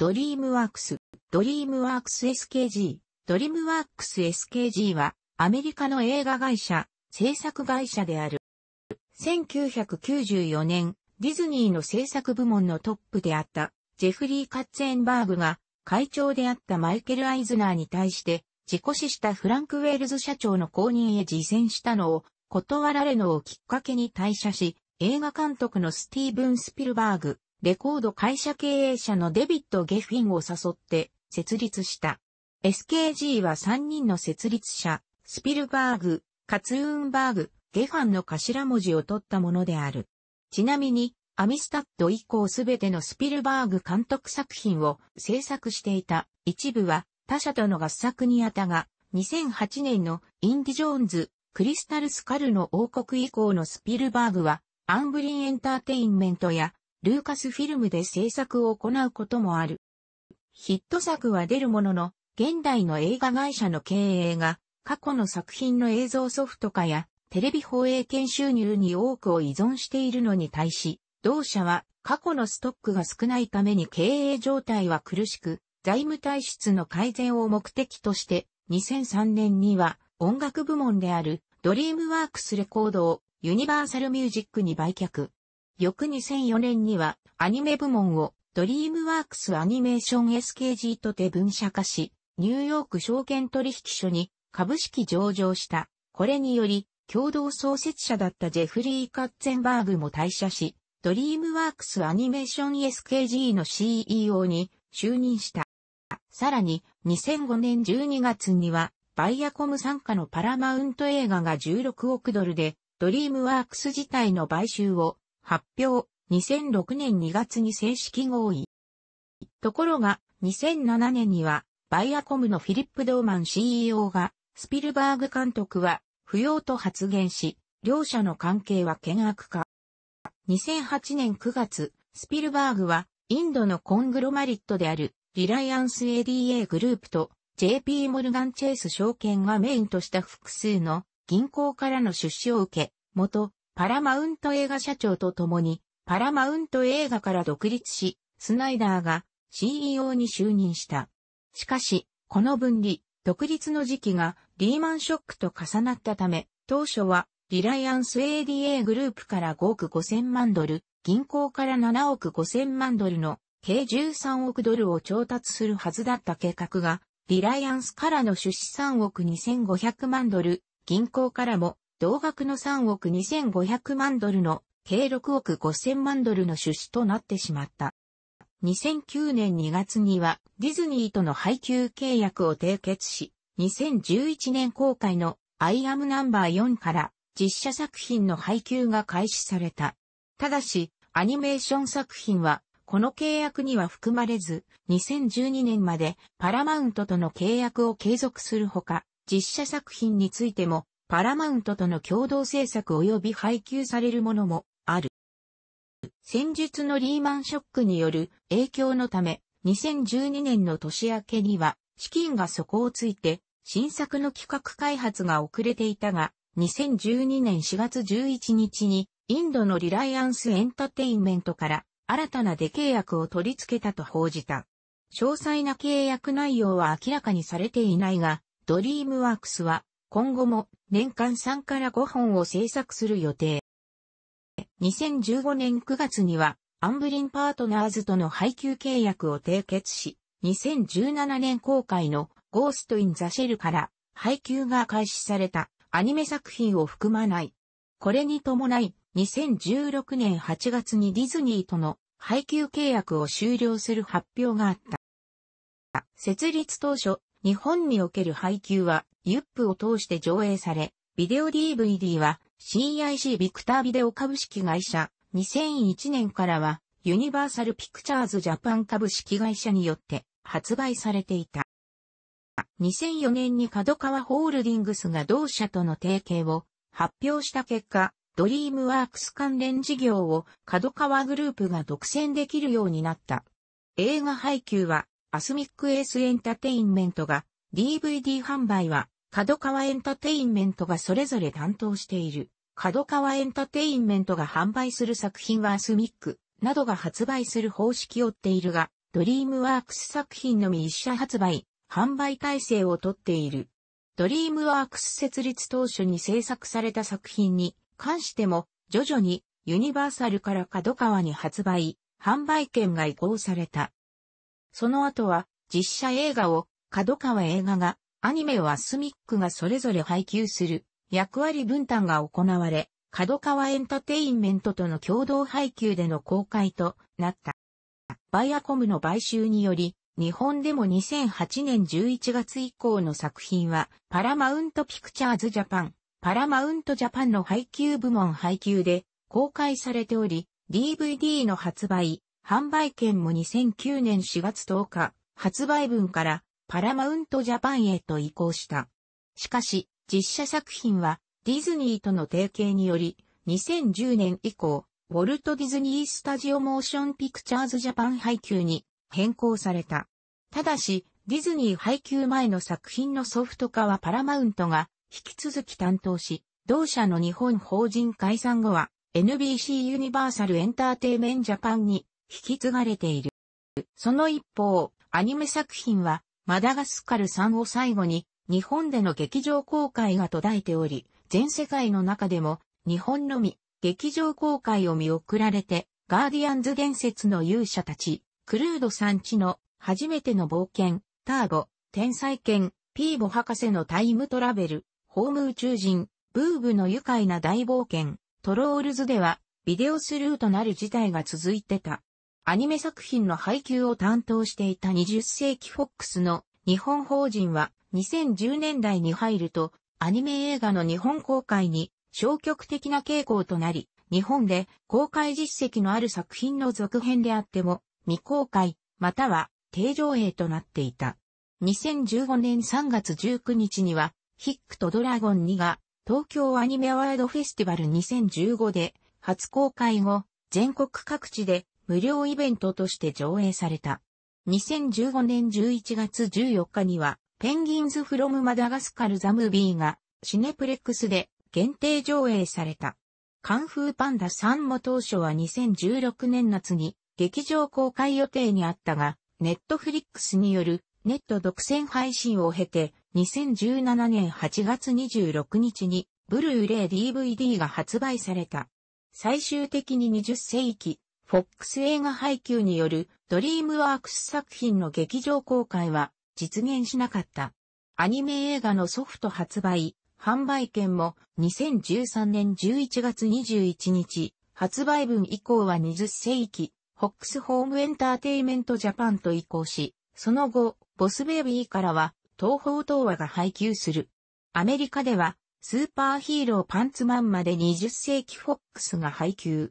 ドリームワークス、ドリームワークス SKG、ドリームワークス SKG は、アメリカの映画会社、制作会社である。1994年、ディズニーの制作部門のトップであった、ジェフリー・カッツェンバーグが、会長であったマイケル・アイズナーに対して、自己死したフランク・ウェールズ社長の後任へ自選したのを、断られのをきっかけに退社し、映画監督のスティーブン・スピルバーグ、レコード会社経営者のデビッド・ゲフィンを誘って設立した。SKG は3人の設立者、スピルバーグ、カツーンバーグ、ゲファンの頭文字を取ったものである。ちなみに、アミスタッド以降すべてのスピルバーグ監督作品を制作していた。一部は他社との合作にあたが、2008年のインディ・ジョーンズ、クリスタル・スカルの王国以降のスピルバーグは、アンブリンエンターテインメントやルーカスフィルムで制作を行うこともある。ヒット作は出るものの、現代の映画会社の経営が過去の作品の映像ソフト化やテレビ放映権収入に多くを依存しているのに対し、同社は過去のストックが少ないために経営状態は苦しく、財務体質の改善を目的として、2003年には音楽部門であるドリームワークスレコードをユニバーサルミュージックに売却。翌2004年にはアニメ部門をドリームワークスアニメーション SKG とて分社化し、ニューヨーク証券取引所に株式上場した。これにより、共同創設者だったジェフリー・カッツェンバーグも退社し、ドリームワークスアニメーション SKG の CEO に就任した。さらに、2005年12月には、バイアコム参加のパラマウント映画が16億ドルで、ドリームワークス自体の買収を発表、2006年2月に正式合意。ところが、2007年には、バイアコムのフィリップ・ドーマン CEO が、スピルバーグ監督は、不要と発言し、両者の関係は険悪化。2008年9月、スピルバーグは、インドのコングロマリットである、リライアンス ADA グループと、JP モルガンチェイス証券がメインとした複数の銀行からの出資を受け、元パラマウント映画社長と共に、パラマウント映画から独立し、スナイダーが CEO に就任した。しかし、この分離、独立の時期がリーマンショックと重なったため、当初はリライアンス ADA グループから5億5千万ドル、銀行から7億5千万ドルの計13億ドルを調達するはずだった計画が、リライアンスからの出資3億2500万ドル、銀行からも同額の3億2500万ドルの計6億5000万ドルの出資となってしまった。2009年2月にはディズニーとの配給契約を締結し、2011年公開のアイアムナンバー4から実写作品の配給が開始された。ただし、アニメーション作品はこの契約には含まれず、2012年までパラマウントとの契約を継続するほか、実写作品についてもパラマウントとの共同制作及び配給されるものもある。戦術のリーマンショックによる影響のため、2012年の年明けには資金が底をついて新作の企画開発が遅れていたが、2012年4月11日にインドのリライアンスエンターテインメントから新たな出契約を取り付けたと報じた。詳細な契約内容は明らかにされていないが、ドリームワークスは今後も年間3から5本を制作する予定。2015年9月にはアンブリンパートナーズとの配給契約を締結し、2017年公開のゴースト・イン・ザ・シェルから配給が開始されたアニメ作品を含まない。これに伴い、2016年8月にディズニーとの配給契約を終了する発表があった。設立当初、日本における配給は、ユップを通して上映され、ビデオ DVD は CIC ビクタービデオ株式会社、2001年からはユニバーサルピクチャーズジャパン株式会社によって発売されていた。2004年に角川ホールディングスが同社との提携を発表した結果、ドリームワークス関連事業を角川グループが独占できるようになった。映画配給はアスミックエースエンタテインメントが、DVD 販売は、角川エンタテインメントがそれぞれ担当している。角川エンタテインメントが販売する作品はアスミックなどが発売する方式を追っているが、ドリームワークス作品のみ一社発売、販売体制をとっている。ドリームワークス設立当初に制作された作品に関しても、徐々にユニバーサルから角川に発売、販売権が移行された。その後は実写映画を角川映画が、アニメはスミックがそれぞれ配給する役割分担が行われ、角川エンタテインメントとの共同配給での公開となった。バイアコムの買収により、日本でも2008年11月以降の作品は、パラマウントピクチャーズジャパン、パラマウントジャパンの配給部門配給で公開されており、DVD の発売、販売権も2009年4月10日、発売分からパラマウントジャパンへと移行した。しかし、実写作品はディズニーとの提携により、2010年以降、ウォルト・ディズニー・スタジオ・モーション・ピクチャーズ・ジャパン配給に変更された。ただし、ディズニー配給前の作品のソフト化はパラマウントが引き続き担当し、同社の日本法人解散後は NBC ユニバーサルエンターテイメンジャパンに引き継がれている。その一方、アニメ作品は、マダガスカル3を最後に、日本での劇場公開が途絶えており、全世界の中でも、日本のみ、劇場公開を見送られて、ガーディアンズ伝説の勇者たち、クルード産地の、初めての冒険、ターボ、天才犬、ピーボ博士のタイムトラベル、ホーム宇宙人、ブーブの愉快な大冒険、トロールズでは、ビデオスルーとなる事態が続いてた。アニメ作品の配給を担当していた20世紀フォックスの日本法人は2010年代に入るとアニメ映画の日本公開に消極的な傾向となり、日本で公開実績のある作品の続編であっても未公開または定常映となっていた。2015年3月19日にはヒックとドラゴン2が東京アニメワードフェスティバル2015で初公開後全国各地で無料イベントとして上映された。2015年11月14日には、ペンギンズ・フロム・マダガスカル・ザ・ムービーが、シネプレックスで限定上映された。カンフーパンダ3も当初は2016年夏に劇場公開予定にあったが、ネットフリックスによるネット独占配信を経て、2017年8月26日にブルーレイ DVD が発売された。最終的に20世紀フォックス映画配給によるドリームワークス作品の劇場公開は実現しなかった。アニメ映画のソフト発売、販売権も2013年11月21日、発売分以降は20世紀、フォックスホームエンターテイメントジャパンと移行し、その後、ボスベビーからは東方東和が配給する。アメリカでは、スーパーヒーローパンツマンまで20世紀フォックスが配給。